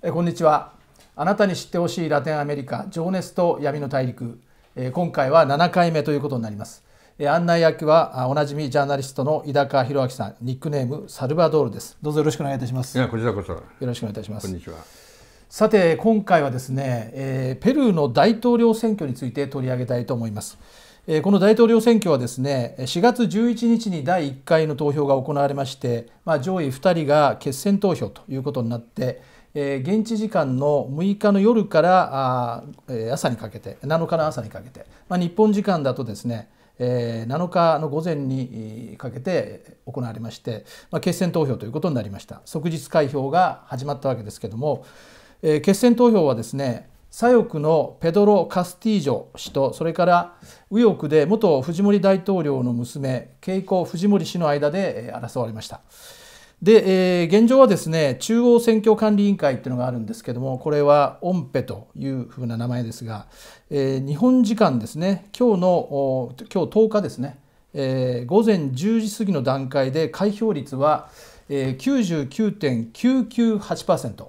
えこんにちはあなたに知ってほしいラテンアメリカ情熱と闇の大陸、え今回は7回目ということになります、え案内役はおなじみジャーナリストの井高博明さんニックネームサルバドールですどうぞよろしくお願いいたしますいやこちらこそよろしくお願いいたしますこんにちはさて今回はですね、えペルーの大統領選挙について取り上げたいと思います、えこの大統領選挙はですね4月11日に第1回の投票が行われまして、まあ、上位2人が決選投票ということになってえ現地時間の6日の夜からあ朝にかけて7日の朝にかけて、まあ、日本時間だとですねえ7日の午前にかけて行われまして、まあ、決選投票ということになりました即日開票が始まったわけですけども、え決選投票はですね左翼のペドロ・カスティージョ氏とそれから右翼で元フジモリ大統領の娘ケイコ・フジモリ氏の間で争われました。で、えー、現状はですね中央選挙管理委員会っていうのがあるんですけどもこれはオンペというふうな名前ですが、えー、日本時間ですね今日の今日10日ですね、えー、午前10時過ぎの段階で開票率は、えー、99.998%。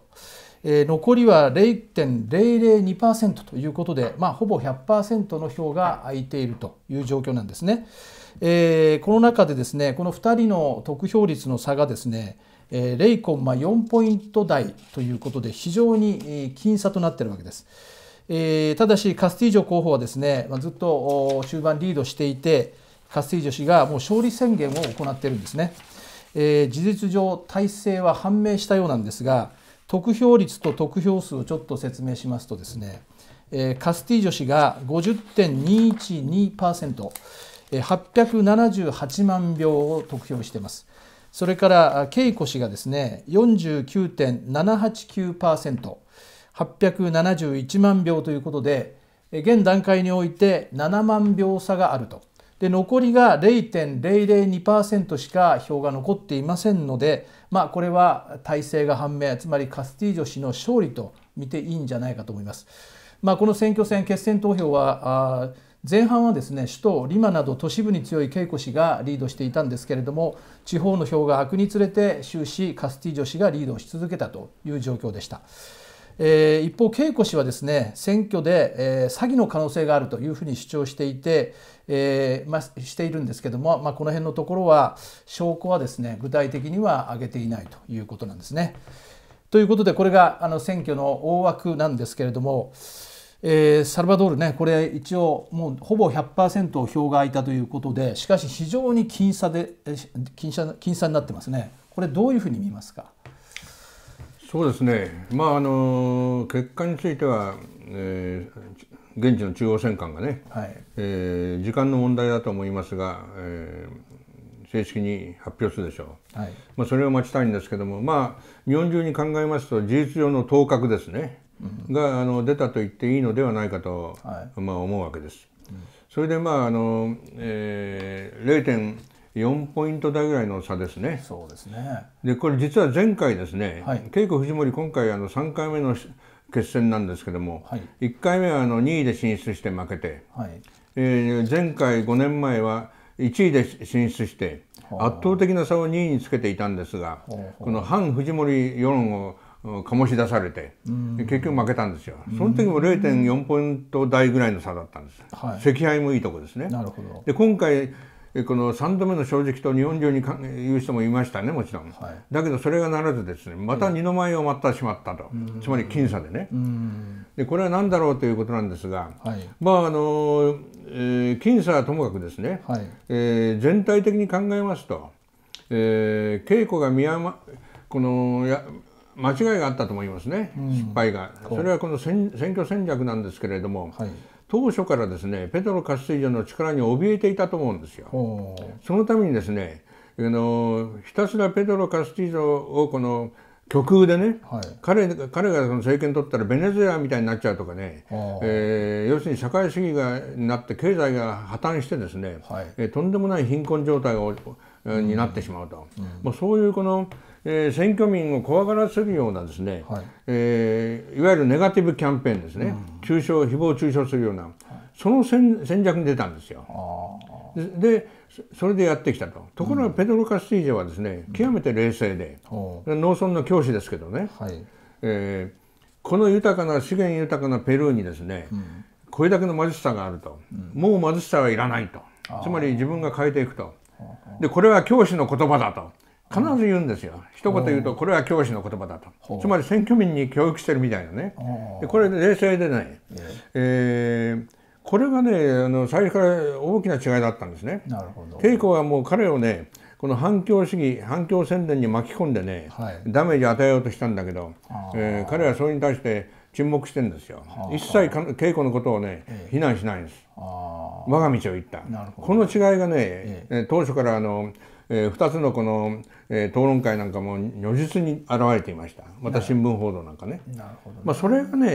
えー、残りは0.002%ということで、まあ、ほぼ100%の票が空いているという状況なんですね。えー、この中でですねこの2人の得票率の差がですね、えー、0コンマ4ポイント台ということで非常に僅差となっているわけです。えー、ただしカスティージョ候補はですね、ずっと中盤リードしていてカスティージョ氏がもう勝利宣言を行っているんですね、えー、事実上体制は判明したようなんですが得票率と得票数をちょっと説明しますとですね、カスティージョ氏が50.212%、878万票を得票しています。それからケイコ氏がですね49.789%、871万票ということで、現段階において7万票差があると。で残りが0.002%しか票が残っていませんので、まあ、これは体制が判明つまりカスティージョ氏の勝利と見ていいんじゃないかと思います。まあ、この選挙戦決選投票は前半はですね首都リマなど都市部に強いケイコ氏がリードしていたんですけれども地方の票が悪につれて終始カスティージョ氏がリードし続けたという状況でした、えー、一方ケイコ氏はですね選挙で、えー、詐欺の可能性があるというふうに主張していて、えー、まあ、しているんですけども、まあ、この辺のところは証拠はですね具体的には挙げていないということなんですね。ということでこれがあの選挙の大枠なんですけれども。えー、サルバドールねこれ一応もうほぼ100%票が空いたということでしかし非常に僅差で僅差僅差になってますねこれどういうふうに見ますかそうですね、まあ、あの結果については、えー、現地の中央選管がね、はい、えー、時間の問題だと思いますが、えー、正式に発表するでしょう、はいまあ、それを待ちたいんですけども、まあ、日本中に考えますと事実上の当確ですね。があの出たと言っていいのではないかと、まあ、思うわけです。それでまああの、えー、0.4ポイント台ぐらいの差ですね。そうですねでこれ実は前回ですね、はい、稽古藤森今回あの三回目の決戦なんですけども、はい、1回目はあの二位で進出して負けて、はいえー、前回五年前は一位で進出して圧倒的な差を二位につけていたんですがこの反藤森世論を醸し出されて、結局負けたんですよ、その時も0.4ポイント台ぐらいの差だったんです、はい、赤敗もいいとこですね。なるほどで今回この3度目の正直と日本中に言う人もいましたねもちろん、はい、だけどそれがならずですねまた二の舞を待ってしまったと、うん、つまり僅差でね、うん、でこれは何だろうということなんですが、はい、まああの、えー、僅差はともかくですね、はい、えー、全体的に考えますと、えー、稽古が見誤このや間違いがあったと思いますね、うん、失敗が。それはこの選挙戦略なんですけれども、はい、当初からですねペトロカステ活ジョの力に怯えていたと思うんですよ。そのためにですねあのひたすらペトロ・カスティーョをこの極右でね、はい、彼彼がその政権取ったらベネズエラみたいになっちゃうとかね、えー、要するに社会主義がなって経済が破綻してですね、はい、えー、とんでもない貧困状態を、うん、になってしまうと、うん、もうそういうこのえー、選挙民を怖がらせるようなですね、はいえー、いわゆるネガティブキャンペーンですね、中傷誹謗中傷するような、その戦戦略に出たんですよ。でそれでやってきたとところがペドロ・カスティージョはですね、うん、極めて冷静で、うん、農村の教師ですけどね、はい、えー、この豊かな資源豊かなペルーにですね、うん、これだけの貧しさがあると、もう貧しさはいらないとつまり自分が変えていくとでこれは教師の言葉だと必ず言うんですよ一言言うとこれは教師の言葉だとつまり選挙民に教育してるみたいなねでこれ冷静でね、えー、これがねあの最初から大きな違いだったんですね。なるほど稽古はもう彼をねこの反共主義反共宣伝に巻き込んでね、はい、ダメージ与えようとしたんだけど、えー、彼はそれに対して沈黙してるんですよ。一切稽古のことをね、ええ、非難しないんです。我が道を行った。この違いがね、え、当初からあのえー、2つのこの、えー、討論会なんかも如実に現れていましたまた新聞報道なんかねなるほど、ね、まあ、それがね、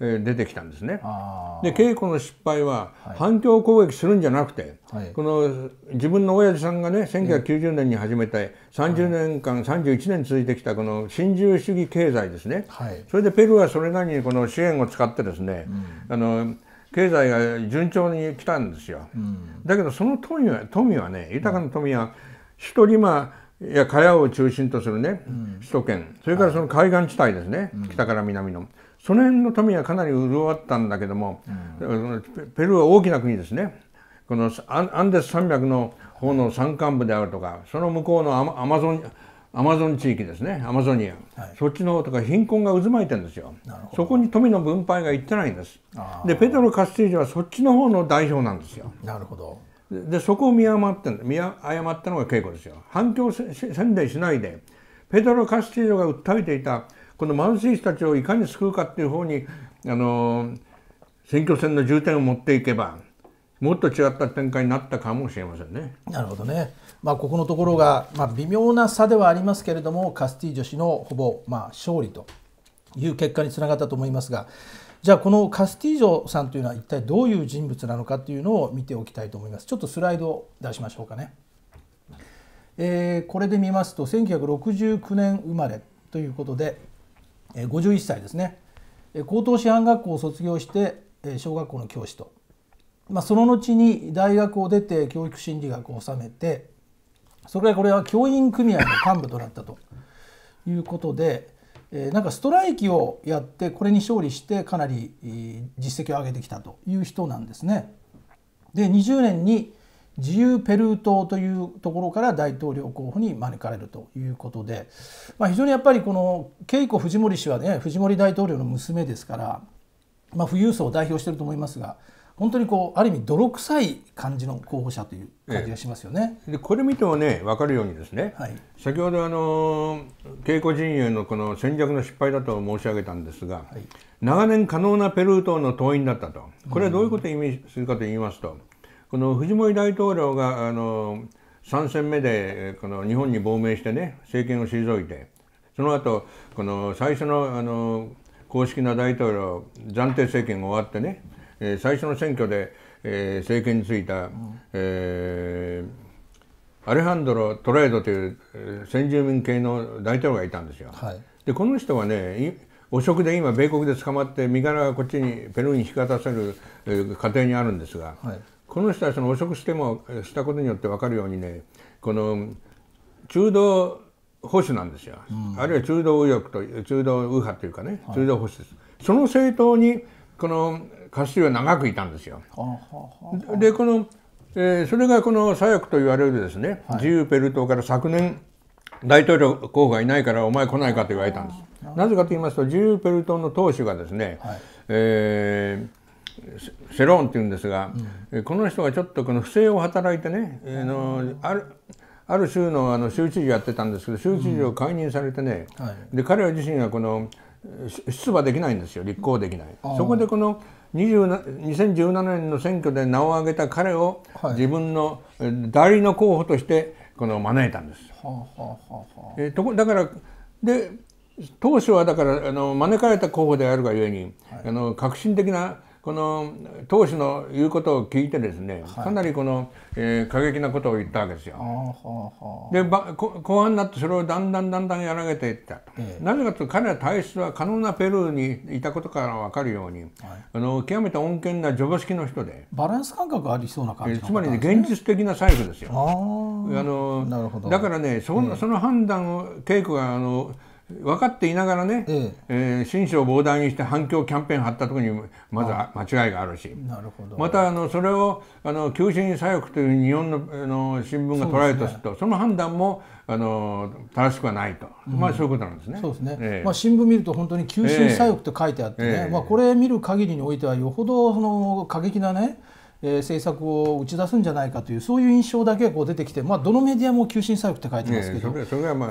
えー、出てきたんですね。で稽古の失敗は反共攻撃するんじゃなくて、はい、この自分の親父さんがね1990年に始めた30年間、はい、31年続いてきたこの新自由主義経済ですね、はい、それでペルーはそれなりにこの支援を使ってですね、うん、あの経済が順調に来たんですよ、うん、だけどその富は富はね豊かな富は、うん首都リマいや茅を中心とするね、うん、首都圏それからその海岸地帯ですね、はい、北から南の、その辺の富はかなり潤ったんだけども、うん、ペルーは大きな国ですねこのアンデス山脈の方の山間部であるとかその向こうのアマゾンアマゾン地域ですねアマゾニア、はい、そっちの方とか貧困が渦巻いてるんですよそこに富の分配がいってないんですでペドロ・カスティージョはそっちの方の代表なんですよなるほどでそこを見誤った見誤ったのが稽古ですよ反共宣伝しないでペドロ・カスティーョが訴えていたこの貧しい人たちをいかに救うかっていう方にあの選挙戦の重点を持っていけばもっと違った展開になったかもしれませんね。なるほどね。まあここのところがまあ微妙な差ではありますけれどもカスティージョ氏のほぼまあ勝利という結果につながったと思いますが。じゃあこのカスティージョさんというのは一体どういう人物なのかというのを見ておきたいと思いますちょっとスライドを出しましょうかね、えー、これで見ますと1969年生まれということで、えー、51歳ですね高等師範学校を卒業して小学校の教師と、まあ、その後に大学を出て教育心理学を修めてそれからこれは教員組合の幹部となったということで、えなんかストライキをやってこれに勝利してかなり、実績を上げてきたという人なんですね。で20年に自由ペルー党というところから大統領候補に招かれるということで、まあ、非常にやっぱりこのケイコ・フジモリ氏はねフジモリ大統領の娘ですから、まあ、富裕層を代表してると思いますが。本当にこうある意味泥臭い感じの候補者という感じがしますよね。ええ、でこれ見てもね分かるようにですね、はい、先ほどあの稽古陣営のこの戦略の失敗だと申し上げたんですが、はい、長年可能なペルー島の党員だったとこれはどういうことを意味するかと言いますと、うん、この藤森大統領があの3戦目でこの日本に亡命してね政権を退いてその後この最初のあの公式な大統領暫定政権が終わってね、うんえー、最初の選挙で、えー、政権に就いた、えー、アレハンドロ・トレードという、え先住民系の大統領がいたんですよ。はい、でこの人はね汚職で今米国で捕まって身柄がこっちにペルーに引き渡される、え過程にあるんですが、はい、この人はその汚職してもしたことによって分かるようにねこの中道保守なんですよ、うん、あるいは中道右翼と中道右派というかね、はい、中道保守です。その政党にこのは長くいたんですよ。でこの、えー、それがこの左翼と言われるですね、はい、自由ペルトから昨年大統領候補がいないからお前来ないかと言われたんです。なぜかと言いますと自由ペルトの党首がですね、はい、えーセロンっていうんですが、うん、この人がちょっとこの不正を働いてね、えあるある州のあの州知事やってたんですけど州知事を解任されてね、うんはい、で彼ら自身はこの出馬できないんですよ立候補できない。そこでこの2017年の選挙で名を挙げた彼を自分の代理の候補としてこの招いたんです。はあえとこだからで当初はだからあの招かれた候補であるがゆえに、はい、あの革新的なこの当首の言うことを聞いてですね、はい、かなりこの、えー、過激なことを言ったわけですよ。で後半になってそれをだんだんだんだんやられていったと、えなぜかというと彼ら体質は可能なペルーにいたことから分かるように、はい、あの極めて穏健なジョブ式の人でバランス感覚ありそうな感じ、ね、つまり、ね、現実的な細後ですよ。あのだからねそ,、のその判断を稽古があの分かっていながらね、えええー、新書を膨大にして反響キャンペーン貼ったところにまず間違いがあるしなるほどまたあのそれをあの求心左翼という日本のあの新聞が捉えるとするとそ、ね,、の判断もあの正しくはないと、うん、まあ、そういうことなんですね。そうですね、えー、まあ、新聞見ると本当に求心左翼と書いてあってね、えー、まあ、これ見る限りにおいてはよほどその過激なねえー、政策を打ち出すんじゃないかというそういう印象だけこう出てきて、まあ、どのメディアも急進左翼って書いてますけど、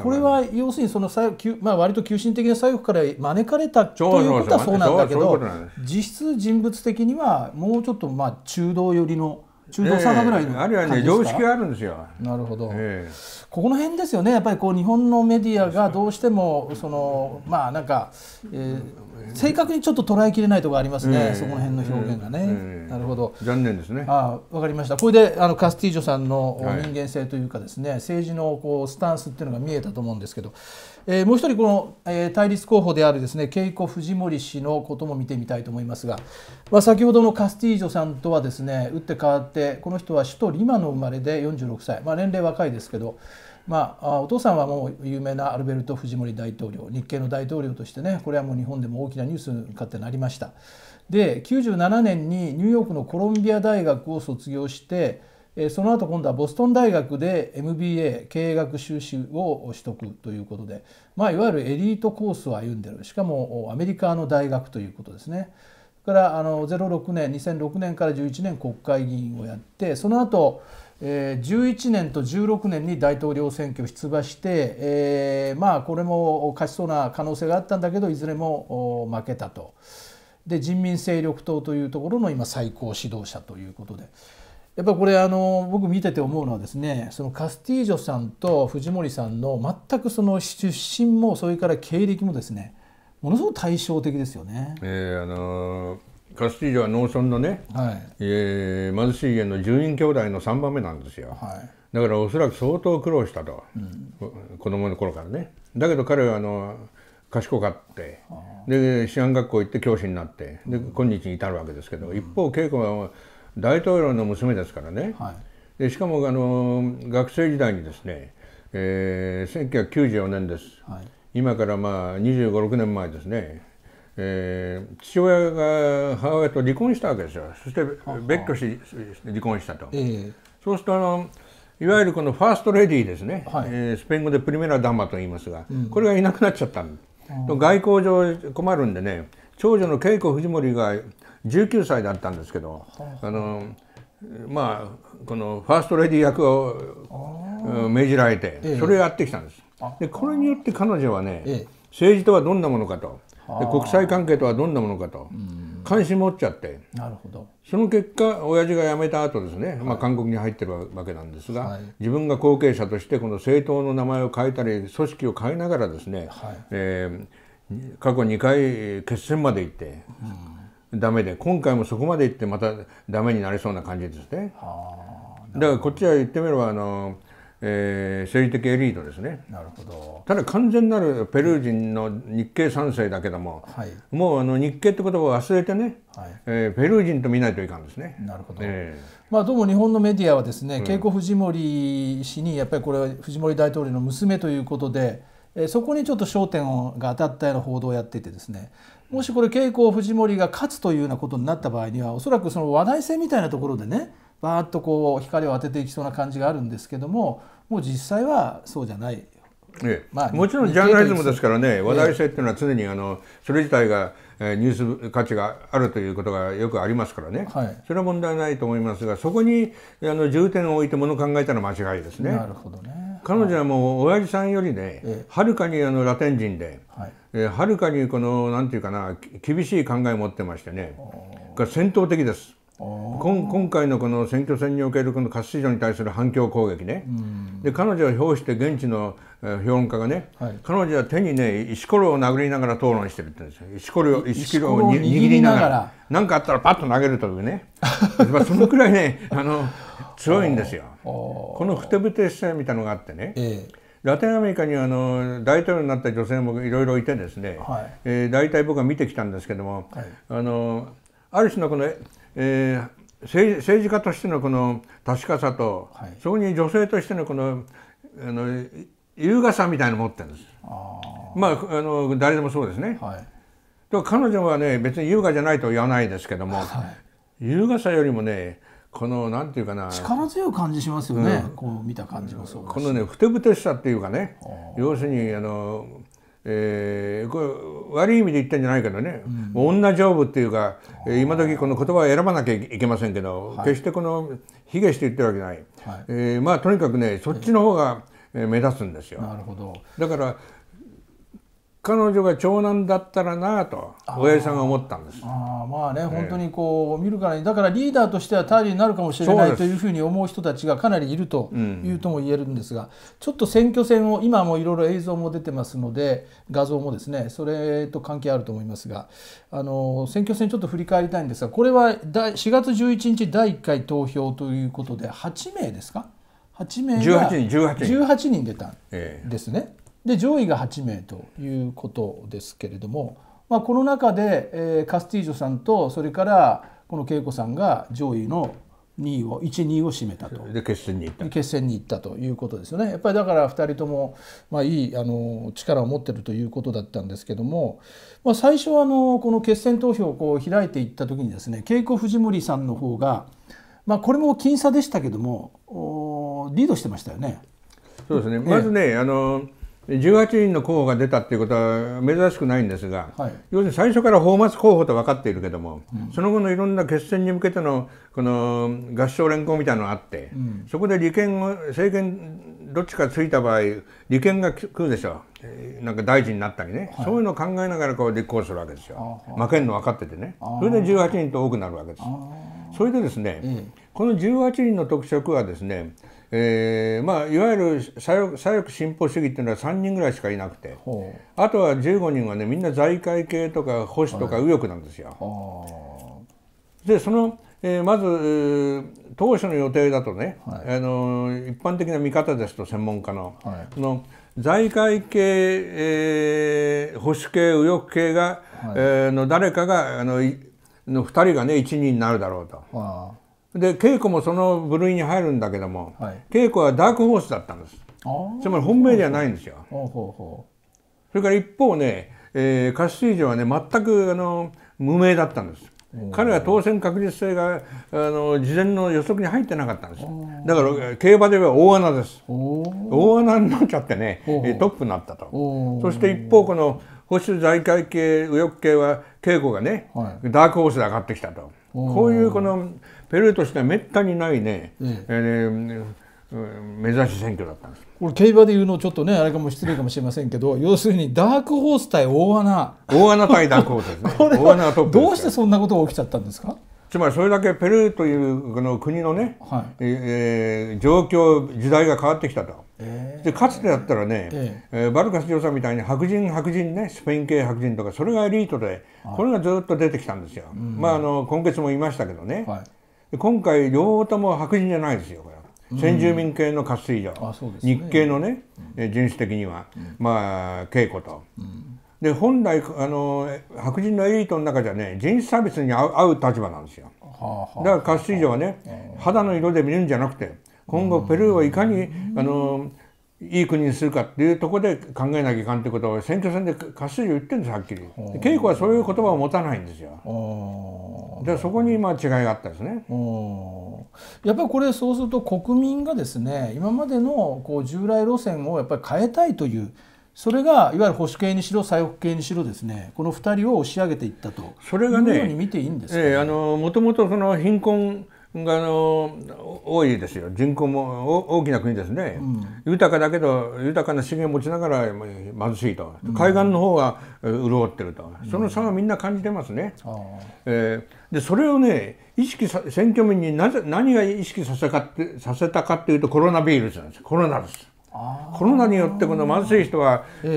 これは要するにその左右、まあ、割と急進的な左翼から招かれたということはそうなんだけど実質人物的にはもうちょっとまあ中道寄りの。中道左派ぐらいのあるいはね常識があるんですよ。なるほど、えー、ここの辺ですよね。やっぱりこう日本のメディアがどうしてもそのまあなんか、えー、正確にちょっと捉えきれないところありますね、そこの辺の表現がね、なるほど残念ですねあわかりましたこれであのカスティージョさんの人間性というかですね、はい、政治のこうスタンスっていうのが見えたと思うんですけど、えー、もう一人この、えー、対立候補であるですねケイコ・フ森氏のことも見てみたいと思いますが、まあ、先ほどのカスティージョさんとはですね打って変わってこの人は首都リマの生まれで46歳、まあ、年齢若いですけどまあ、お父さんはもう有名なアルベルト・フジモリ大統領日系の大統領としてねこれはもう日本でも大きなニュースかってなりましたで97年にニューヨークのコロンビア大学を卒業してその後今度はボストン大学で MBA 経営学修士を取得ということで、まあ、いわゆるエリートコースを歩んでるしかもアメリカの大学ということですね。からあの06年2006年から11年国会議員をやってその後え11年と16年に大統領選挙出馬して、えー、まあこれも勝ちそうな可能性があったんだけどいずれも負けたとで人民勢力党というところの今最高指導者ということでやっぱりこれあの僕見てて思うのはですねそのカスティージョさんとフジモリさんの全くその出身もそれから経歴もですねものすごく対照的ですよね。えー、あのーカスティージョは農村のね、はいえー、貧しい家の10人兄弟の3番目なんですよ、はい、だからおそらく相当苦労したと、うん、子供の頃からねだけど彼はあの賢かってで師範学校行って教師になってで今日に至るわけですけど、うん、一方恵子は大統領の娘ですからね、はい、でしかもあの学生時代にですね、えー、1994年です、はい、今からまあ2 5 6年前ですねえー、父親が母親と離婚したわけですよそして別居し離婚したと、えー、そうするとあのいわゆるこのファーストレディーですね、はい、えー、スペイン語でプリメラダンマと言いますが、うん、これがいなくなっちゃった外交上困るんでね長女の恵子藤森が19歳だったんですけど、あのまあこのファーストレディー役を命じられて、それをやってきたんです。えー、でこれによって彼女はね、えー、政治とはどんなものかと。で国際関係とはどんなものかと、関心持っちゃってなるほどその結果親父が辞めた後ですね、まあ、韓国に入ってるわけなんですが、はい、自分が後継者としてこの政党の名前を変えたり組織を変えながらですね、はい、えー、過去2回決戦まで行って、うん、ダメで今回もそこまで行ってまたダメになりそうな感じですね。だからこっちは言ってみればあのえー、政治的エリートですねなるほどただ完全なるペルー人の日系三世だけども、はい、もうあの日系って言葉を忘れてね、はい、えー、ペルー人と見ないといかんですね。なるほど、えー、まあ、どうも日本のメディアはですね慶子、フジ藤森氏にやっぱりこれは藤森大統領の娘ということで、えー、そこにちょっと焦点が当たったような報道をやっていてですねもしこれ慶子藤森が勝つというようなことになった場合にはおそらくその話題性みたいなところでねバーッとこう光を当てていきそうな感じがあるんですけどももう実際はそうじゃない。ええ、まあ、もちろんジャーナリズムですからね話題性っていうのは常にあのそれ自体がニュース価値があるということがよくありますからね、はい、それは問題ないと思いますがそこにあの重点を置いてものを考えたの間違いですね。なるほどね彼女はもう親父さんよりねはる、かにあのラテン人ではる、はい、かにこのなんていうかな厳しい考えを持ってましてね戦闘的です。今回のこの選挙戦におけるこのカスティジョに対する反響攻撃ね、で彼女を表して現地の評論家がね、はい、彼女は手にね石ころを殴りながら討論してるって言うんですよ石ころ石ころを握りながら何かあったらパッと投げるというねそのくらいね あの強いんですよ。このふてぶてしさみたいのがあってね、えラテンアメリカにあの大統領になった女性もいろいろいてですね、はいえー、大体僕は見てきたんですけども、はい、あのある種のこのえー、政治家としてのこの確かさと、はい、そこに女性としてのこのあの優雅さみたいの持ってるんですまああの誰でもそうですね、はい、と彼女はね別に優雅じゃないと言わないですけども、はい、優雅さよりもねこのなんていうかな力強い感じしますよね、うん、こう見た感じもそうこのねふてぶてしさっていうかね要するにあのえー、これ悪い意味で言ったんじゃないけどね、うん、女丈夫っていうか今時この言葉を選ばなきゃいけませんけど、はい、決してこの卑下して言ってるわけない、はい、えー、まあとにかくねそっちの方が目立つんですよ。なるほどだから彼女が長男だったらなと親父さんが思ったんですあまあね、えー、本当にこう見るからにだからリーダーとしては頼りになるかもしれないというふうに思う人たちがかなりいるというとも言えるんですが、うん、ちょっと選挙戦を今もいろいろ映像も出てますので画像もですねそれと関係あると思いますがあの選挙戦ちょっと振り返りたいんですがこれは4月11日第1回投票ということで8名ですか8名が18人 ,18 人出たんですね。えーで上位が8名ということですけれども、まあ、この中で、えー、カスティージョさんとそれからこの恵子さんが上位の2位を12位を占めたとで決戦に行った決戦に行ったということですよねやっぱりだから2人とも、まあ、いいあの力を持ってるということだったんですけども、まあ、最初あのこの決選投票をこう開いていった時にですね恵子藤森さんの方が、まあ、これも僅差でしたけどもリードしてましたよね。そうですねまずね、あのー18人の候補が出たっていうことは珍しくないんですが、はい、要するに最初から泡沫候補と分かっているけども、うん、その後のいろんな決戦に向けてのこの合唱連行みたいなのがあって、うん、そこで利権を政権どっちかついた場合利権が来るでしょなんか大臣になったりね、はい、そういうのを考えながらこう立候補するわけですよ負けるの分かっててねそれで18人と多くなるわけですそれでですね、ええ、この18人の特色はですねえーまあ、いわゆる左翼進歩主義っていうのは3人ぐらいしかいなくてあとは15人はねみんな財界系とか保守とか右翼なんですよ。はい、でその、えー、まず、当初の予定だとね、はい、あの一般的な見方ですと専門家の,、はい、の財界系、えー、保守系右翼系が、はい、えー、の誰かがあのの2人がね1人になるだろうと。で稽古もその部類に入るんだけども、はい、稽古はダークホースだったんですつまり本命ではないんですよそれから一方ね、えー、カスティージョはね全くあの無名だったんです彼は当選確実性があの事前の予測に入ってなかったんですだから競馬では大穴です大穴になっちゃってねトップになったとそして一方この保守財界系右翼系は稽古がね、はい、ダークホースで上がってきたとこういうこのペーとしてはめったにないね、ええー、目指し選挙だったんですこれ競馬で言うのちょっとねあれかも失礼かもしれませんけど要するにダークホース対大穴大穴対ダークホースですね 大穴トップどうしてそんなことが起きちゃったんですかつまりそれだけペルーというこの国のね、はい、えー、状況時代が変わってきたと、えー、でかつてだったらね、えー、えー、バルカス・ジョさんみたいに白人白人ねスペイン系白人とかそれがエリートでこれがずっと出てきたんですよ、うん、まああの今月も言いましたけどね、はい今回両方とも白人じゃないですよこれ先住民系の活水魚、ね、日系のね、うん、人種的には、うん、まあ稽古と、うん、で本来あの白人のエリートの中じゃね人種差別に合う立場なんですよ、はあはあ、だから活水場はね、はあ、肌の色で見るんじゃなくて今後ペルーはいかに、あのいい国にするかっていうところで考えなきゃいかんってことを選挙戦で過数言ってるんですはっきり稽古はそういう言葉を持たないんですよでそこにまあ違いがあったんですねやっぱりこれそうすると国民がですね今までのこう従来路線をやっぱり変えたいというそれがいわゆる保守系にしろ左翼系にしろですねこの二人を押し上げていったとそれがねもともとその貧困があの多いですよ人口もお大きな国ですね、うん、豊かだけど豊かな資源を持ちながら貧しいと、うん、海岸の方が潤ってると、うん、その差はみんな感じてますね。えー、でそれをね意識さ選挙民になぜ何が意識させかってさせたかっていうとコロナビールスなんですコロナですコロナによってこの貧しい人は医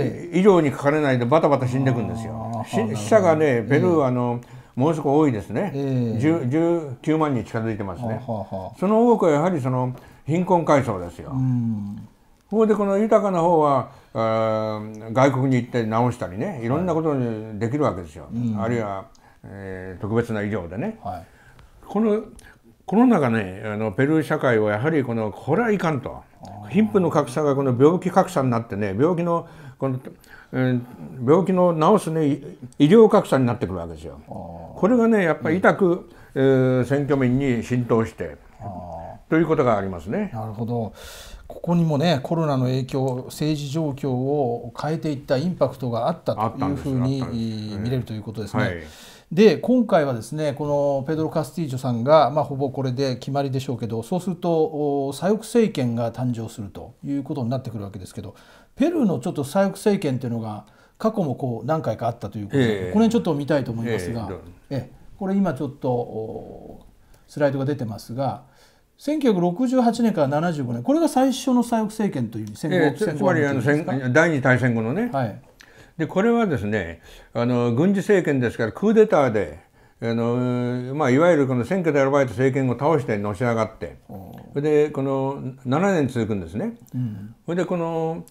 療にかかれないでバタバタ死んでいくんですよ。死者がねベルーアの、ええものすごく多いですね、えー、19万に近づいてますね、ははその多くはやはりその貧困階層ですよ。ほ、うでこの豊かな方は外国に行って直したりねいろんなことにできるわけですよ、はい、あるいは、えー、特別な医療でね。はい、このこの中ねあのペルー社会はやはりこのこれはいかんと貧富の格差がこの病気格差になってね病気のこの病気の治す、ね、医療格差になってくるわけですよ。これがねやっぱり痛く、うん、えー、選挙民に浸透してということがありますね。なるほどここにもねコロナの影響政治状況を変えていったインパクトがあったというふうに、見れるということですね。はい、で今回はですねこのペドロ・カスティージョさんが、まあ、ほぼこれで決まりでしょうけどそうすると左翼政権が誕生するということになってくるわけですけどペルーのちょっと左翼政権というのが過去もこう何回かあったということで、えー、これちょっと見たいと思いますが、えー、これ今ちょっとスライドが出てますが1968年から75年これが最初の左翼政権という戦後、つまりあの第二次大戦後のね、はい、でこれはですねあの軍事政権ですからクーデターであのまあ、いわゆるこの選挙で選ばれた政権を倒してのし上がってそれでこの7年続くんですね、うん、それでこの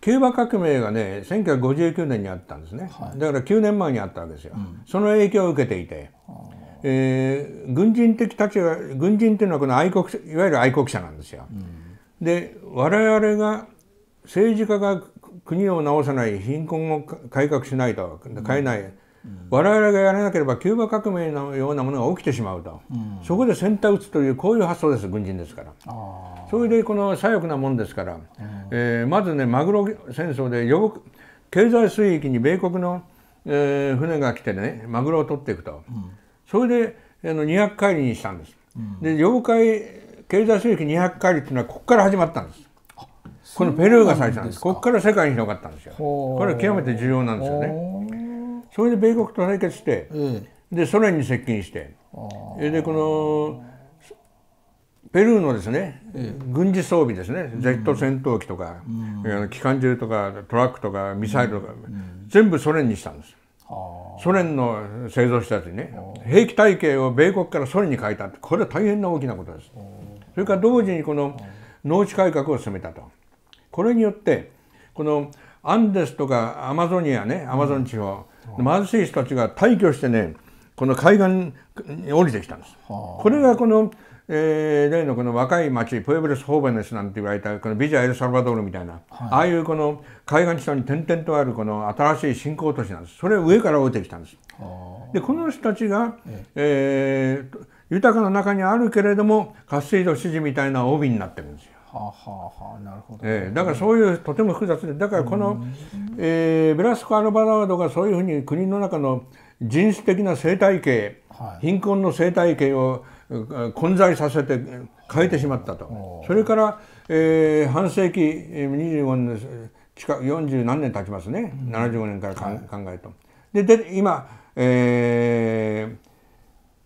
キューバ革命がね1959年にあったんですね、はい、だから9年前にあったわけですよ、うん、その影響を受けていて、えー、軍人的立場軍人というのはこの愛国いわゆる愛国者なんですよ。うん、で我々が政治家が国を治さない貧困を改革しないと変えない、うん、我々がやらなければキューバ革命のようなものが起きてしまうと、うん、そこで先を打つというこういう発想です軍人ですからそれでこの左翼なもんですから、うん、えー、まずねマグロ戦争で予経済水域に米国の、えー、船が来てねマグロを取っていくと。うんそれであの200回りにしたんです。で妖怪経済水域200回りっていうのはここから始まったんです。このペルーが最初なんです。ここから世界に広がったんですよ。これは極めて重要なんですよね。それで米国と対決して、でソ連に接近して、でこのペルーのですね、軍事装備ですね、ジェット戦闘機とか、機関銃とかトラックとかミサイルとか、全部ソ連にしたんです。ソ連の製造したにね兵器体系を米国からソ連に変えたってこれは大変な大きなことです。それから同時にこの農地改革を進めたと。これによってこのアンデスとかアマゾニアねアマゾン地方、貧しい人たちが退去してねこの海岸に降りてきたんです。これがこのえー、例のこの若い町ポエブレス・ホーベネスなんて言われたこのビジャ・エル・サルバドールみたいな、はい、ああいうこの海岸地帯に点々とあるこの新しい新興都市なんですそれ上から降りてきたんです。でこの人たちが、えー、豊かな中にあるけれども活水道支持みたいな帯になってるんですよ。はあ、はあはあ、なるほど、えだからそういうとても複雑でだからこの、えー、ベラスコ・アルバラードがそういうふうに国の中の人種的な生態系、はい、貧困の生態系を混在させて変えてしまったと。それから、えー、半世紀25年近く40何年経ちますね、うん、75年からはい、考えると。でで今、え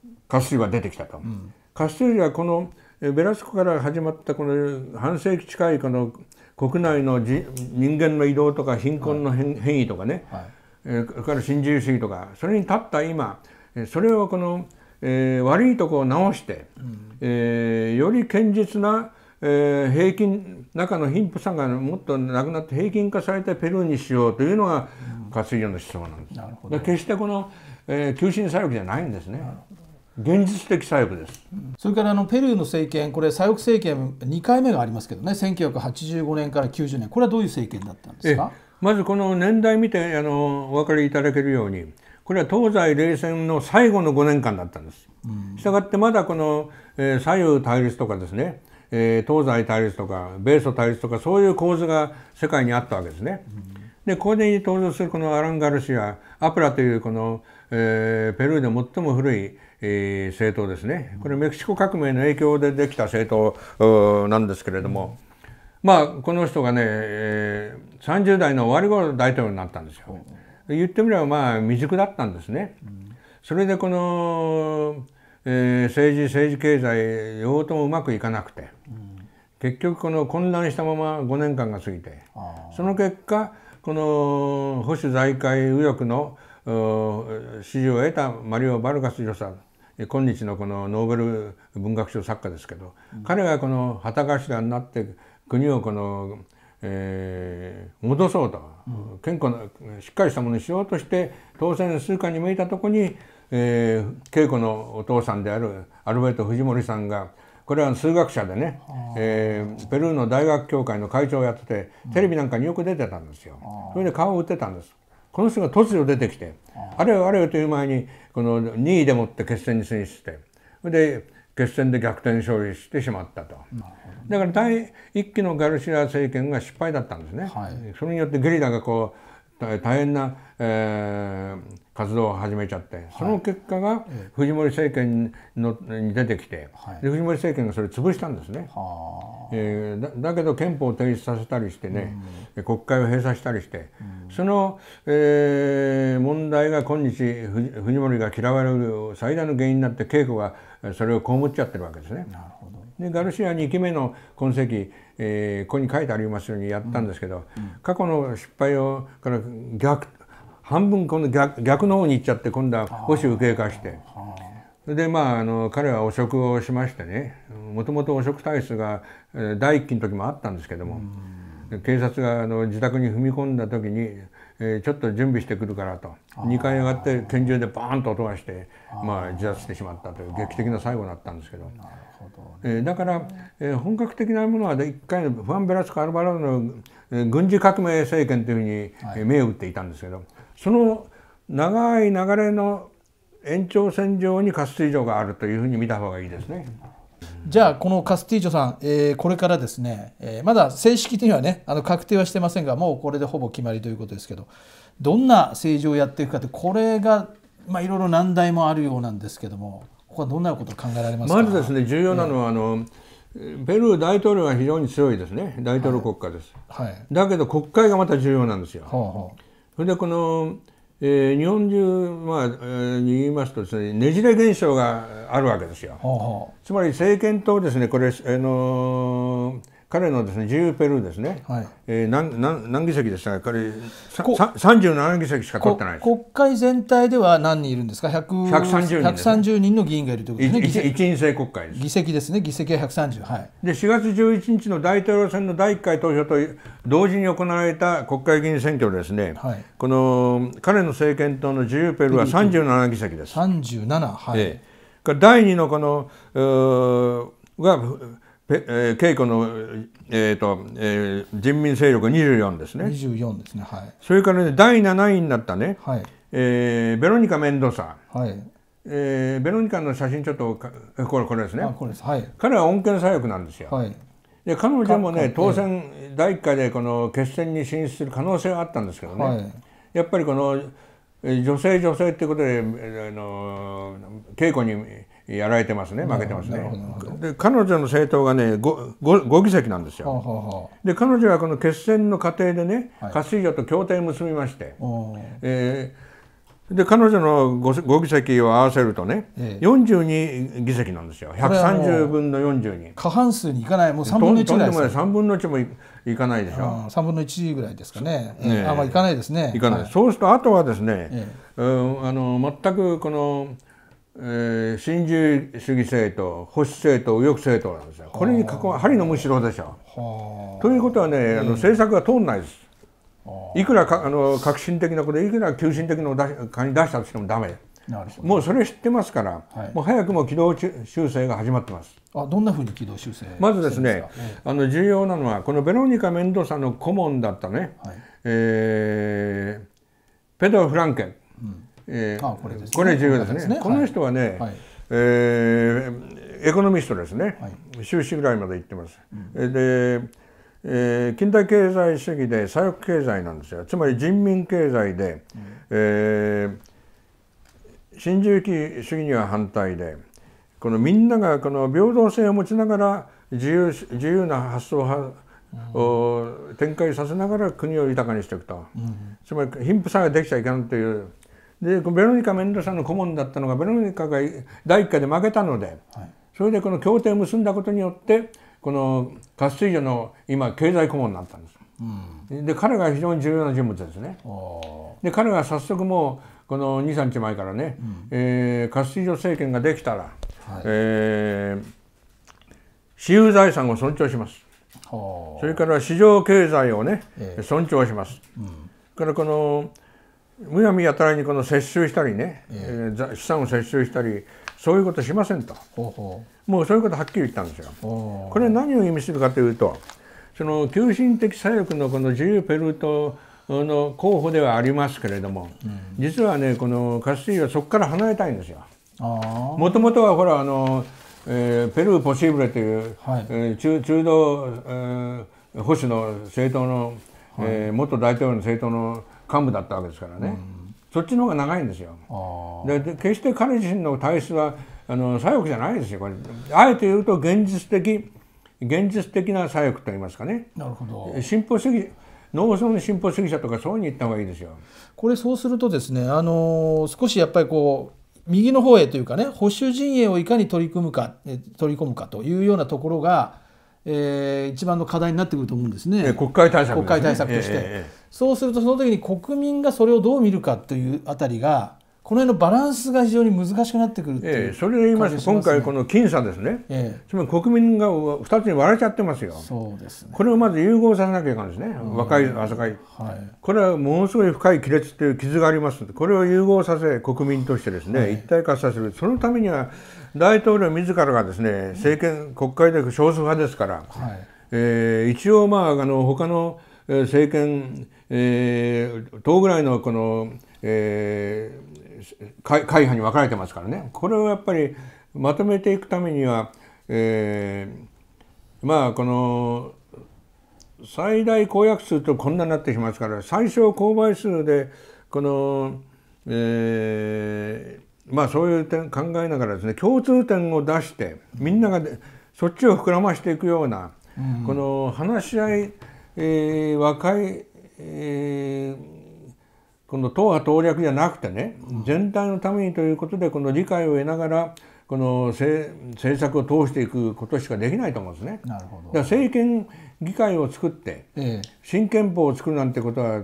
ー、カスティは出てきたと。うん、カスティはこのベラスコから始まったこの半世紀近いこの国内の人間の移動とか貧困の変,、異とかね、はい、それから新自由主義とかそれに立った今それをこの、えー、悪いとこを直して、うん、えー、より堅実な、えー、平均中の貧富差がもっとなくなって平均化されたペルーにしようというのが活用の思想なんです。うん、な決してこの、えー、求心左翼じゃないんですね。現実的左翼です、うん、それからあのペルーの政権これ左翼政権2回目がありますけどね1985年から90年これはどういう政権だったんですかまずこの年代見てあのお分かりいただけるようにこれは東西冷戦の最後の5年間だったんです。したがってまだこの、えー、左右対立とかですね、えー、東西対立とか米ソ対立とかそういう構図が世界にあったわけですね。でここに登場するこのアラン・ガルシアアプラというこの、えー、ペルーで最も古い、えー、政党ですねこれメキシコ革命の影響でできた政党なんですけれども、まあこの人がね、えー、30代の終わり頃大統領になったんですよ。言ってみればまあ未熟だったんですね。それでこの、えー、政治政治経済両方ともうまくいかなくて、うん、結局この混乱したまま5年間が過ぎてその結果この保守財界右翼の支持を得たマリオ・バルカスジさん今日のこのノーベル文学賞作家ですけど、うん、彼がこの旗頭になって国をこのえー、戻そうと、うん、健康なしっかりしたものにしようとして当選数回に向いたとこに、えー、稽古のお父さんであるアルベート藤森さんがこれは数学者でね、えー、ペルーの大学協会の会長をやっててテレビなんかによく出てたんですよ。うん、それで顔を打ってたんです。この人が突如出てきてあれよあれよという前にこの2位でもって決戦に進出してで決戦で逆転勝利してしまったと。だから第1期のガルシア政権が失敗だったんですね。はい、それによってゲリラがこう大変な、えー、活動を始めちゃって、その結果が藤森政権のに出てきて、はい、藤森政権がそれ潰したんですね、はえー、だだけど憲法を提出させたりしてね、うん、国会を閉鎖したりして、うん、その、えー、問題が今日藤森が嫌われる最大の原因になって稽古がそれを被っちゃってるわけですね。なるほどでガルシア2期目の痕跡、えー、ここに書いてありますようにやったんですけど、うんうん、過去の失敗をから逆半分この逆逆の方に行っちゃって今度は保守右傾化して。でまあ、あの彼は汚職をしましてねもともと汚職体質が、え第一期の時もあったんですけども、うん、警察があの自宅に踏み込んだ時にえー、ちょっと準備してくるからと2階上がって拳銃でバーンと音がしてまあ、自殺してしまったという劇的な最後だったんですけどなるほど、ね、えー、だから、えー、本格的なものは1回のファン・ベラスコ・アルバドの、えー、軍事革命政権というふうに、銘打っていたんですけどその長い流れの延長線上に活水場があるというふうに見た方がいいですね。じゃあこのカスティージョさん、えー、これからですね、えー、まだ正式にはねあの確定はしてませんがもうこれでほぼ決まりということですけどどんな政治をやっていくかってこれがまあいろいろ難題もあるようなんですけどもここはどんなこと考えられますかまずですね重要なのは、あのベルー大統領は非常に強いですね大統領国家です、はい、はい、だけど国会がまた重要なんですよ。はあはあ、それでこのえー、日本中、まあえー、に言いますとですねねじれ現象があるわけですよ。はあはあ、つまり政権とですねこれ、あのー彼のですね自由ペルーですね、はいえー、何ん、何議席でしたか彼37議席しか取ってない国会全体では何人いるんですか130人人の議員がいるということですね一院制国会です議席ですね議席は130、はい、で4月11日の大統領選の第1回投票と同時に行われた国会議員選挙ですね、はい、この彼の政権党の自由ペルーは37議席です十七。はい、えー、第二のこのがえ稽古の、えーとえー、人民勢力24ですね。24ですね、はい。それからね、第7位になったね、はいえー、ベロニカ・メンドサ、はいえー、ベロニカの写真ちょっとこれこれですねあこれです、はい、彼は穏健左翼なんですよ。はい、で彼女もね当選、第1回でこの決戦に進出する可能性はあったんですけどね、はい、やっぱりこの女性女性ってことで、あの稽古に。やられてますね負けてますね。で彼女の政党がね 5, 5議席なんですよ。で彼女はこの決戦の過程でね、はい、カスイと協定を結びまして、えー、で彼女の 5, 5議席を合わせるとね、ええ、42議席なんですよ130分の42。過半数にいかないもう3分の1ぐらいです、とんでもない3分の1もいかないでしょ。3分の1ぐらいですかね。えー、あまあいかないですね。いかない、はい、そうするとあとはですね、ええ、うんあの全くこのえー、新自由主義政党保守政党右翼政党なんですよこれに囲ま針のむしろでしょということはね、あの政策が通らないですいくらかあの革新的なこといくら急進的なかに出したとしてもダメもうそれ知ってますから、はい、もう早くも軌道修正が始まってますあどんなふうに軌道修正まずですね、あの重要なのはこのベロニカ・メンドサの顧問だったね、はい、えー、ペドロ・フランケンえー、あこれです、ね、これ重要ですね。ねこの人はね、はい、えー、エコノミストですね、はい、修士ぐらいまで行ってます。うん、で、えー、近代経済主義で左翼経済なんですよつまり人民経済で、うん、えー、新自由主義には反対でこのみんながこの平等性を持ちながら自由自由な発想うん、を展開させながら国を豊かにしていくと、うん、つまり貧富差ができちゃいかいというでベロニカ・メンドさんの顧問だったのがベロニカが第1回で負けたので、はい、それでこの協定を結んだことによってこの活ジョの今経済顧問になったんです。うん、で彼が非常に重要な人物ですね。で彼が早速もうこの23日前からね、うん、えー、活水魚政権ができたら、はい、えー、私有財産を尊重します。それから市場経済をね、えー、尊重します。うん、からこのむやみやたらにこの接収したりね、ええー、資産を接収したりそういうことしませんともうそういうことはっきり言ったんですよ。これ何を意味するかというとその急進的左翼のこの自由ペルー島の候補ではありますけれども、うん、実はねこのカスティーはそこから離れたいんですよ。もともとはほらあの、えー、ペルー・ポシブレという、はい、えー、中中道、えー、保守の政党の、はい、えー、元大統領の政党の幹部だったわけですからね、うん、そっちの方が長いんですよ。で決して彼自身の体質はあの左翼じゃないですよこれあえて言うと現実的現実的な左翼といいますかねなるほど進歩主義農村進歩主義者とかそういうに言った方がいいですよ。これそうするとですね、あの少しやっぱりこう右の方へというかね保守陣営をいかに取り組むか取り込むかというようなところがえー、一番の課題になってくると思うんですね。えー、国会対策、ね、国会対策として、えー、そうするとその時に国民がそれをどう見るかというあたりがこの辺のバランスが非常に難しくなってくるっていう、ね、えー、それを言いますと今回この僅差ですね、えー、つまり国民が2つに割れちゃってますよそうです、ね、これをまず融合させなきゃいけないんですね、若い浅い、はい、これはものすごい深い亀裂っていう傷がありますのでこれを融合させ国民としてですね、はい、一体化させるそのためには大統領自らがですね政権国会で少数派ですから、はい、えー、一応まああの他の政権、えー、党ぐらいのこの、えー、会会派に分かれてますからねこれをやっぱりまとめていくためには、えー、まあこの最大公約数とこんなになってきますから最小公倍数でこの、えまあそういう点考えながらですね共通点を出してみんながそっちを膨らましていくような、この話し合い、えー、和解、えー、この党派党略じゃなくてね全体のためにということでこの理解を得ながらこの政策を通していくことしかできないと思うんですね。なるほど政権議会を作って、新憲法を作るなんてことは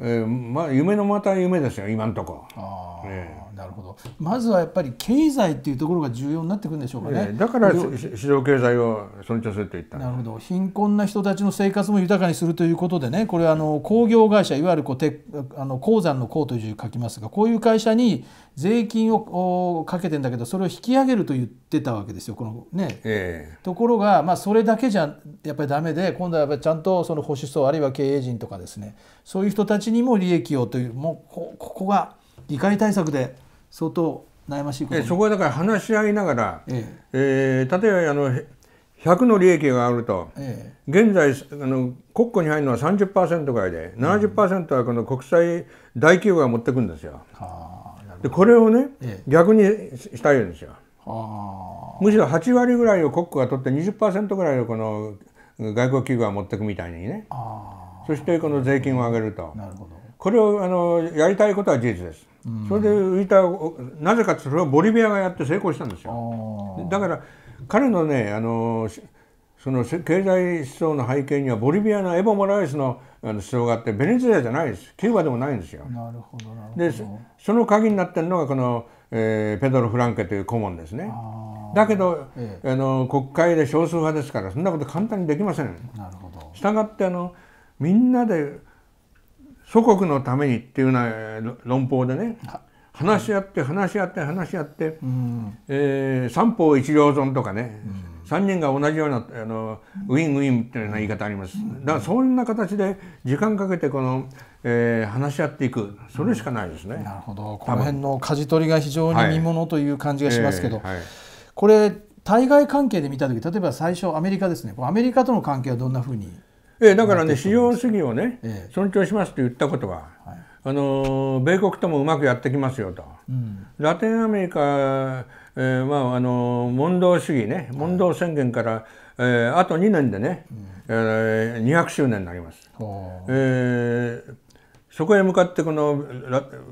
えーまあ、夢のまた夢ですよ今のとこあ、えー、なるほどまずはやっぱり経済っていうところが重要になってくるんでしょうかね、えー、だから市場経済を尊重すると言ったなるほど貧困な人たちの生活も豊かにするということでねこれはあの工業会社いわゆるこうてあの鉱山の鉱という字書きますがこういう会社に税金をかけてんだけどそれを引き上げるというったわけですよこのね、えところが、まあ、それだけじゃやっぱりダメで今度はやっぱりちゃんとその保守層あるいは経営陣とかですねそういう人たちにも利益をというもうここが議会対策で相当悩ましいことそこはだから話し合いながら、えええー、例えばあの100の利益があると、え現在あの国庫に入るのは30%ぐらいで、70%はこの国際大企業が持ってくんですよ。でこれをね、ええ、逆にしたいんですよ。むしろ8割ぐらいを国庫が取って20%ぐらいをこの外国企業が持っていくみたいにねあそしてこの税金を上げるとなるほどこれをあのやりたいことは事実です。うん、それで浮いたなぜかそれはボリビアがやって成功したんですよ。だから彼のねあのその経済思想の背景にはボリビアのエボ・モラレスのあの首があってベネズエラじゃないですキューバでもないんですよ。なるほどでその鍵になってるのがこの、えー、ペドロ・フランケという顧問ですね。だけど、ええ、あの国会で少数派ですからそんなこと簡単にできません。なるほどしたがってあのみんなで祖国のためにっていうような論法でね話し合って話し合って話し合って、うえー、三方一両損とかね、うん3人が同じようなあのウィンウィンというような言い方ありますだからそんな形で時間かけてこの、えー、話し合っていくそれしかないですね、うん、なるほどこの辺の舵取りが非常に見ものという感じがしますけど、はいえーはい、これ対外関係で見た時例えば最初アメリカですねアメリカとの関係はどんなふうにえー、だからね、資本主義をね、尊重しますと言ったことは、はい、あの米国ともうまくやってきますよと、うん、ラテンアメリカえー、まああの問答主義ね問答宣言から、はい、えー、あと2年でね、うん、えー、200周年になります。えー、そこへ向かってこの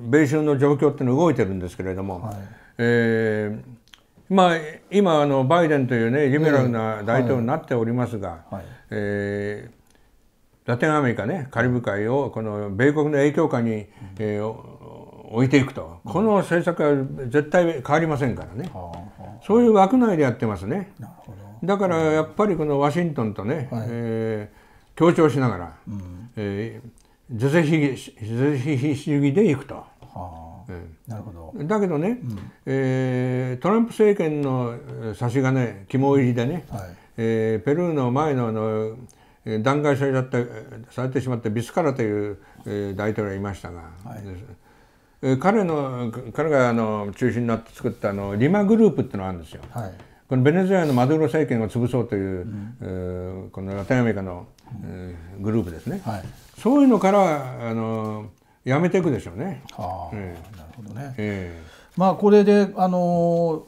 米州の状況っていうのは動いてるんですけれども、はい、えー、まあ、今あのバイデンというねリベラルな大統領になっておりますが、ははい、えー、ラテンアメリカねカリブ海をこの米国の影響下に、えー、置いていくと、この政策は絶対変わりませんからね、そういう枠内でやってますね。だからやっぱりこのワシントンとね、はい、えー、協調しながら、うん、えー、是非主義でいくと。はあ、うん、なるほどだけどね、うん、えー、トランプ政権の差し金肝入りでね、はい、えー、ペルーの前のあの弾劾されちゃってされてしまったビスカラという、えー、大統領がいましたが、はい、彼の彼があの中心になって作ったあのリマグループっていうのがあるんですよ。はい、このベネズエラのマドゥロ政権を潰そうという、うん、このラテンアメリカの、うん、グループですね、はい、そういうのからあのやめていくでしょうね。あ、えー、なるほどね、えー、まあ、これであの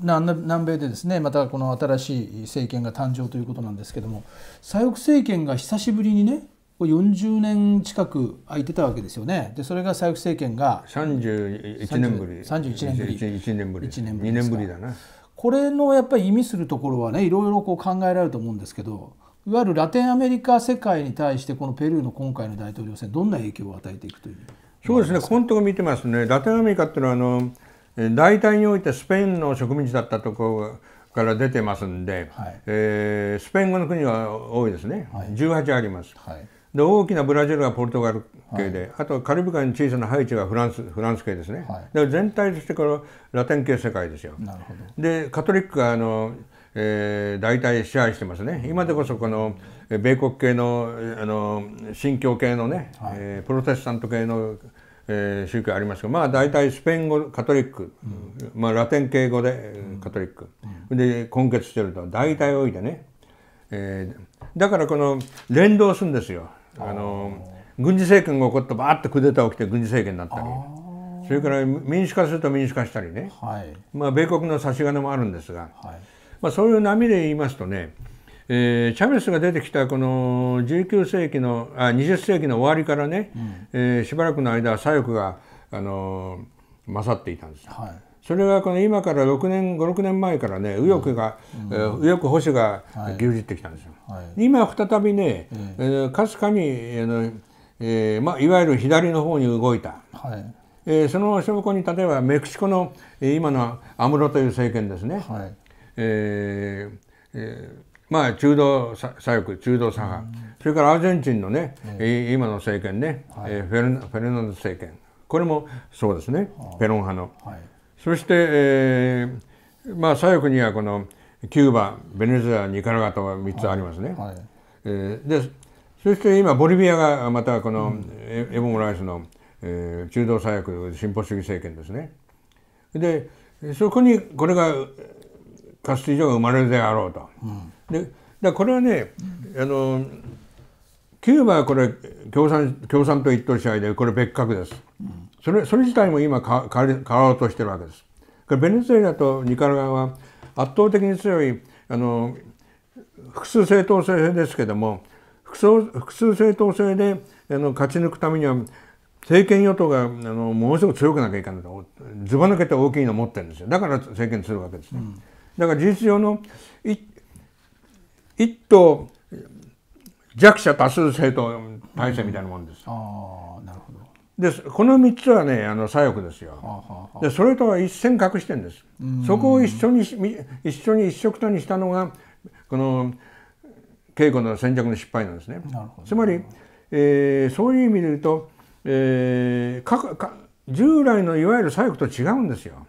南南米でですねまたこの新しい政権が誕生ということなんですけども左翼政権が久しぶりにねこれ40年近く空いてたわけですよね。でそれが左翼政権が31年ぶり31年ぶり 1, 年ぶり1年ぶり2年ぶりだな。これのやっぱり意味するところはねいろいろこう考えられると思うんですけどいわゆるラテンアメリカ世界に対してこのペルーの今回の大統領選どんな影響を与えていくというそうですねこのとこ見てますねラテンアメリカっていうのはあの大体においてスペインの植民地だったところから出てますんで、はい、えー、スペイン語の国は多いですね、18あります。はいで大きなブラジルがポルトガル系で、はい、あとカリブ海に小さなハイチがフランスフランス系ですね、はい、全体としてこのラテン系世界ですよ。でカトリックがあの、えー、大体支配してますね今でこそこの米国系のあの新教系のね、はい、えー、プロテスタント系の、えー、宗教ありますがまあ大体スペイン語カトリック、うん、まあ、ラテン系語でカトリック、うん、で根結してると大体多いでね、えー、だからこの連動するんですよ。あの軍事政権が起こってばーッとクーデター起きて軍事政権になったりそれから民主化すると民主化したりね、はい、まあ、米国の差し金もあるんですが、はい、まあ、そういう波で言いますとね、えー、チャベスが出てきたこの19世紀のあ20世紀の終わりからね、うん、えー、しばらくの間左翼が、あのー、勝っていたんです、はい、それがこの今から6年56年前からね右翼が、うんうん、右翼保守が牛耳ってきたんですよ。はい、今再びね、えー、かすかに、えーまあ、いわゆる左の方に動いた、はいえー、その証拠に例えばメキシコの今のアムロという政権ですね、はいえーえー、まあ中道左翼中道左派、うん、それからアルゼンチンのね、えー、今の政権ね、はい、えー、フェルフェルナンド政権これもそうですね、ペロン派の、はい、そして、えー、まあ左翼にはこのキューバベネズエラニカラガと3つありますね。はいはい、えー、でそして今ボリビアがまたこのエ,、ボ・モライスの、えー、中道左翼進歩主義政権ですね。でそこにこれがカスティジョが生まれるであろうと。うん、でだこれはね、あのキューバはこれ共産共産党一党支配でこれ別格です。それそれ自体も今変わ変わろうとしてるわけです。これベネズエラとニカラガは圧倒的に強いあの複数正当性ですけども複数正当性であの勝ち抜くためには政権与党があのものすごく強くなきゃいけないとずば抜けて大きいのを持ってるんですよだから政権するわけですね、うん、だから事実上の一党弱者多数政党体制みたいなもんです、うん、ああなるほどでこの3つはねあの左翼ですよ、はあはあ、でそれとは一線隠してんですそこを一緒に一緒に一緒くたにしたのがこの稽古の戦略の失敗なんですねつまり、えー、そういう意味で言うと、えー、かか従来のいわゆる左翼と違うんですよ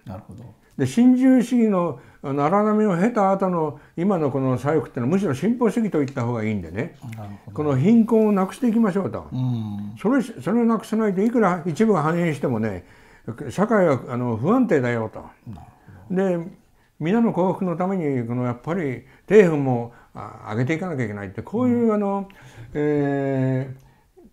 で新自由主義のあの荒波を経た後の今のこの左翼っていうのはむしろ進歩主義と言った方がいいんでねこの貧困をなくしていきましょうと、うん、それそれをなくさないといくら一部が反映してもね社会はあの不安定だよと。で皆の幸福のためにこのやっぱり底府も上げていかなきゃいけないってこういう、うん、あの、え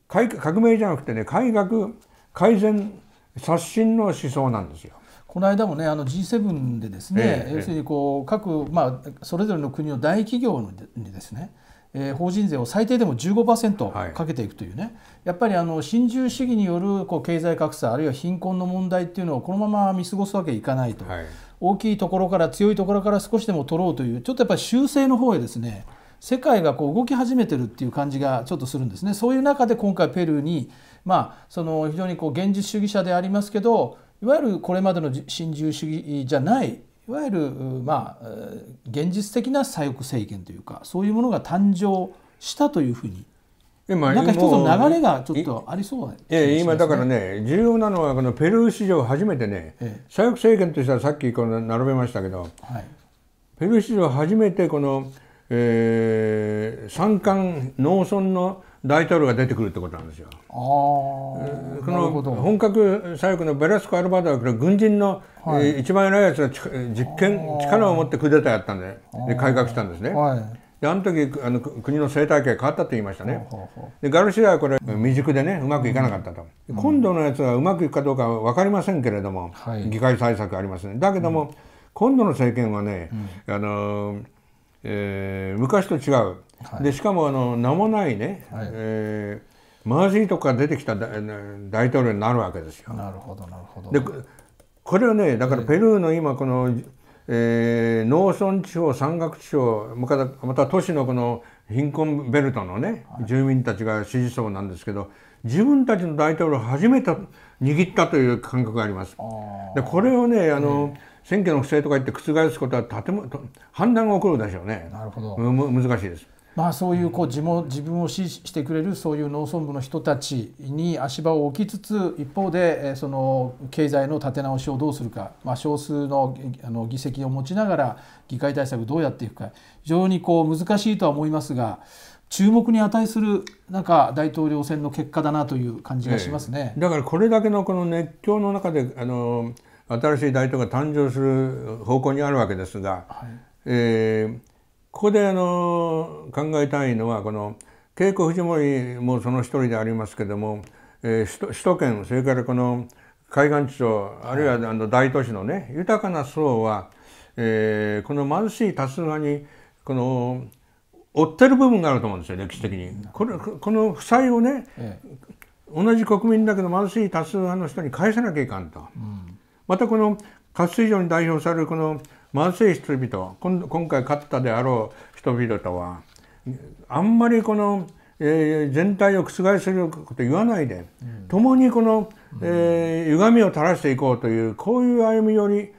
ー、革命じゃなくてね改革改善刷新の思想なんですよ。この間もねあの G7 でですね、ええ、要するにこう各、まあ、それぞれの国の大企業にですね、えー、法人税を最低でも15%かけていくというね、はい、やっぱりあの新自由主義によるこう経済格差あるいは貧困の問題っていうのをこのまま見過ごすわけいかないと、はい、大きいところから強いところから少しでも取ろうというちょっとやっぱり修正の方へですね世界がこう動き始めてるっていう感じがちょっとするんですね。そういう中で今回ペルーにまあ、その非常にこう現実主義者でありますけどいわゆるこれまでの新自由主義じゃないいわゆるまあ現実的な左翼政権というかそういうものが誕生したというふうに今なんか一つの流れがちょっとありそうな、ね、今だからね重要なのはこのペルー史上初めてね、ええ、左翼政権としてはさっきこの並べましたけど、はい、ペルー史上初めてこの、えー、山間農村の大統領が出てくるってことなんですよ。あこの本格左翼のベラスコ・アルバドは軍人の、はい、一番偉いやつが実験、力を持ってクーデターやったんでで改革したんですね。はいであの時あの国の生態系変わったと言いましたねでガルシアはこれ未熟でねうまくいかなかったと、うん、今度のやつはうまくいくかどうかは分かりませんけれども、はい、議会対策ありますねだけども、うん、今度の政権はね、うん、あのえー、昔と違うでしかもあの名もないね、はい、えー、マージーとか出てきた大統領になるわけですよ。なるほどなるほど。でこれはねだからペルーの今この、えー、農村地方山岳地方また都市のこの貧困ベルトのね、はい、住民たちが支持層なんですけど自分たちの大統領を初めて握ったという感覚があります。でこれをねあの、選挙の不正とか言って覆すことはとても判断が起こるでしょうね。なるほど。難しいです。まあ、そういうこう自も自分を支持してくれるそういう農村部の人たちに足場を置きつつ一方でその経済の立て直しをどうするか、まあ、少数のあの議席を持ちながら議会対策どうやっていくか非常にこう難しいとは思いますが注目に値するなんか大統領選の結果だなという感じがしますね。ええ、だからこれだけのこの熱狂の中であの新しい大統領が誕生する方向にあるわけですが、はい、えーここであの考えたいのはこの稽古藤森もその一人でありますけども、えー、首都圏それからこの海岸地層あるいはあの大都市のね豊かな層は、えー、この貧しい多数派にこの追ってる部分があると思うんですよ歴史的に。これこの負債をね、ええ、同じ国民だけど貧しい多数派の人に返さなきゃいかんと。うん、またこの活水場に代表されるこの貧しい人々今回勝ったであろう人々とはあんまりこの、えー、全体を覆すること言わないで、うん、共にこの、えー、歪みを垂らしていこうというこういう歩み寄り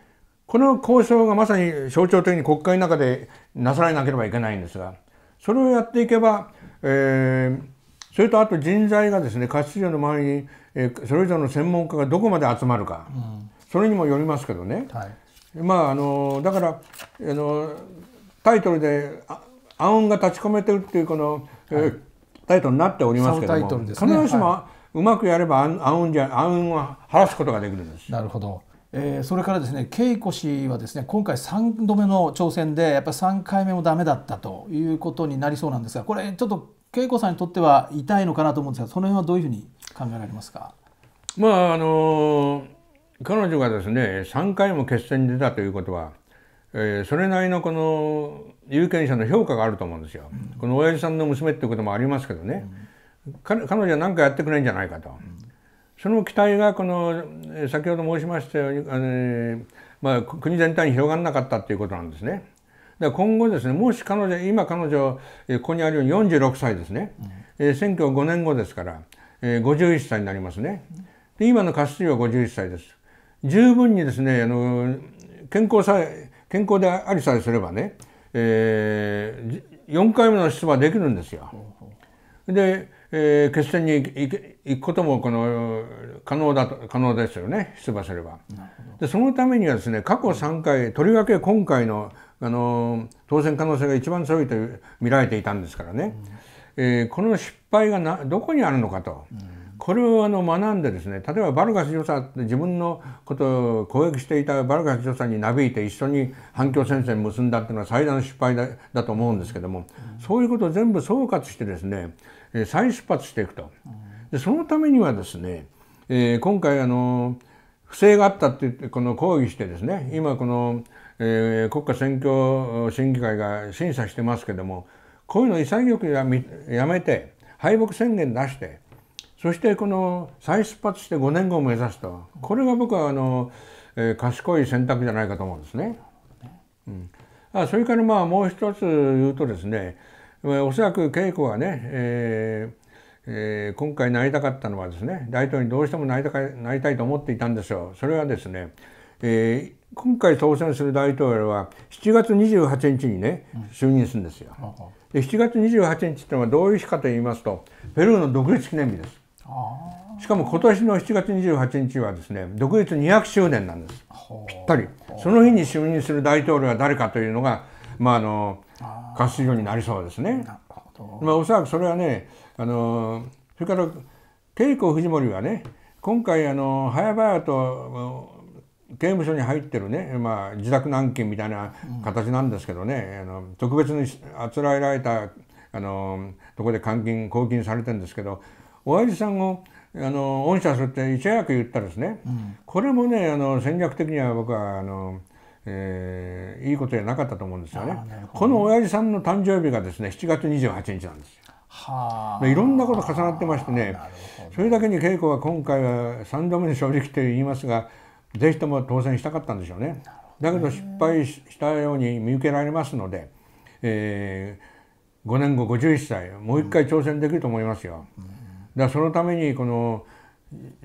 この交渉がまさに象徴的に国会の中でなさらなければいけないんですがそれをやっていけば、えー、それとあと人材がですね貸市場の周りに、えー、それぞれの専門家がどこまで集まるか、うん、それにもよりますけどね、はいまああのだからあのタイトルで暗雲が立ち込めてるっていうこの、はい、タイトルになっておりますけども、ね、必ずしも、はい、うまくやれば暗雲じゃ暗雲を晴らすことができるんです。なるほどえー、それからですね恵子氏はですね今回3度目の挑戦でやっぱり3回目もダメだったということになりそうなんですがこれちょっと恵子さんにとっては痛いのかなと思うんですがその辺はどういうふうに考えられますか、まああのー彼女がですね3回も決戦に出たということは、えー、それなりのこの有権者の評価があると思うんですよ。うん、この親父さんの娘っていうこともありますけどね、うん、彼女は何かやってくれんじゃないかと。その期待がこの先ほど申しましたように、あのまあ、国全体に広がらなかったっていうことなんですね。だ今後ですねもし彼女今彼女ここにあるように46歳ですね、うん、えー、選挙5年後ですから、えー、51歳になりますね。で今のカスティは51歳です。十分にですねあの健康さえ健康でありさえすればね、えー、4回目の出馬できるんですよ。で、えー、決戦に行くこともこの可能だと可能ですよね出馬すれば。でそのためにはですね過去3回とりわけ今回のあの当選可能性が一番強いと見られていたんですからね、うん、えー、この失敗がなどこにあるのかと。うんこれをあの学んでですね例えばバルガス女佐って自分のことを攻撃していたバルガスさんになびいて一緒に反共戦線結んだっていうのは最大の失敗だだと思うんですけども、うん、そういうことを全部総括してですね再出発していくと。でそのためにはですね、えー、今回あの不正があったって言ってこの抗議してですね今この、えー、国家選挙審議会が審査してますけどもこういうの潔くやめて敗北宣言出してそしてこの再出発して5年後を目指すとこれが僕はあの、えー、賢い選択じゃないかと思うんですね。うん、あそれからまあもう一つ言うとですねおそらく稽古はね、えーえー、今回なりたかったのはですね大統領にどうしてもなりたかなりたいと思っていたんですよ。それはですね、えー、今回当選する大統領は7月28日にね就任するんですよ。で7月28日っていうのはどういう日かと言いますとペルーの独立記念日です。しかも今年の7月28日はですね独立200周年なんですぴったりその日に就任する大統領は誰かというのが、まあ、あの活水になりそうですね。まあ、おそらくそれはねあのそれから恵子藤森はね今回あの早々と刑務所に入ってるね、まあ、自宅軟禁みたいな形なんですけどね、うん、あの特別にあつらえられたあのとこで監禁拘禁されてるんですけど親父さんをあの御社するっていち早く言ったですね、うん、これもねあの戦略的には僕はあの、えー、いいことじゃなかったと思うんですよね。ねこの親父さんの誕生日がですね7月28日なんですよ。はあ、いろんなこと重なってましてねそれだけに稽古は今回は3度目に正直と言いますが是非とも当選したかったんでしょうね。だけど失敗したように見受けられますので、えー、5年後51歳もう一回挑戦できると思いますよ。うんうんだそのためにこの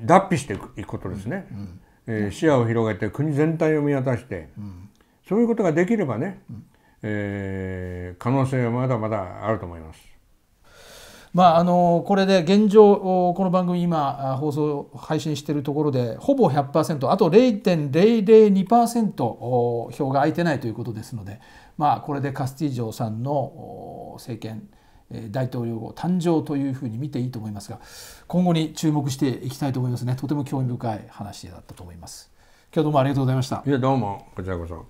脱皮していくことですね、うんうん、えー、視野を広げて国全体を見渡して、うん、そういうことができればね、うん、えー、可能性はまだまだあると思います。まあ、あのこれで現状この番組今放送配信しているところでほぼ100%あと0.002%票が空いてないということですので、まあ、これでカスティージョさんの政権大統領後誕生というふうに見ていいと思いますが今後に注目していきたいと思いますねとても興味深い話だったと思います今日どうもありがとうございましたいやどうもこちらこそ